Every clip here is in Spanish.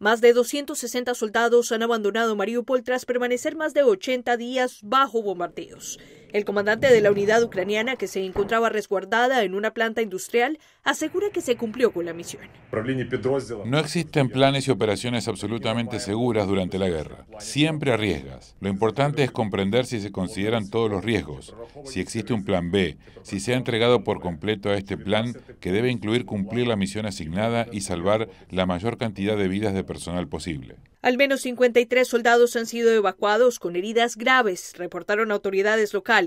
Más de 260 soldados han abandonado Mariupol tras permanecer más de 80 días bajo bombardeos. El comandante de la unidad ucraniana, que se encontraba resguardada en una planta industrial, asegura que se cumplió con la misión. No existen planes y operaciones absolutamente seguras durante la guerra. Siempre arriesgas. Lo importante es comprender si se consideran todos los riesgos, si existe un plan B, si se ha entregado por completo a este plan que debe incluir cumplir la misión asignada y salvar la mayor cantidad de vidas de personal posible. Al menos 53 soldados han sido evacuados con heridas graves, reportaron autoridades locales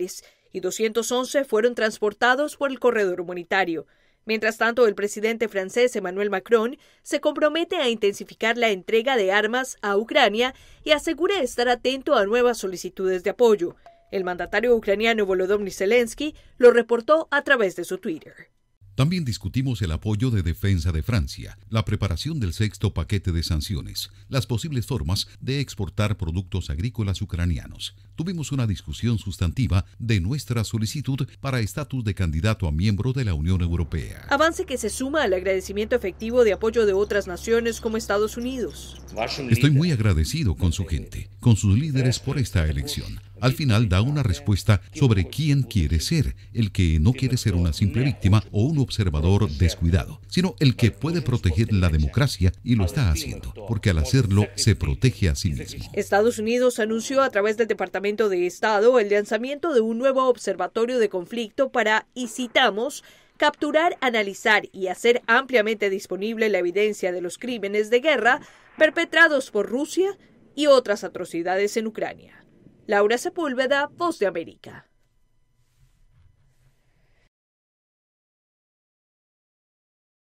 y 211 fueron transportados por el corredor humanitario. Mientras tanto, el presidente francés Emmanuel Macron se compromete a intensificar la entrega de armas a Ucrania y asegura estar atento a nuevas solicitudes de apoyo. El mandatario ucraniano Volodymyr Zelensky lo reportó a través de su Twitter. También discutimos el apoyo de defensa de Francia, la preparación del sexto paquete de sanciones, las posibles formas de exportar productos agrícolas ucranianos. Tuvimos una discusión sustantiva de nuestra solicitud para estatus de candidato a miembro de la Unión Europea. Avance que se suma al agradecimiento efectivo de apoyo de otras naciones como Estados Unidos. Estoy muy agradecido con su gente, con sus líderes por esta elección al final da una respuesta sobre quién quiere ser, el que no quiere ser una simple víctima o un observador descuidado, sino el que puede proteger la democracia y lo está haciendo, porque al hacerlo se protege a sí mismo. Estados Unidos anunció a través del Departamento de Estado el lanzamiento de un nuevo observatorio de conflicto para, y citamos, capturar, analizar y hacer ampliamente disponible la evidencia de los crímenes de guerra perpetrados por Rusia y otras atrocidades en Ucrania. Laura Sepúlveda, Voz de América.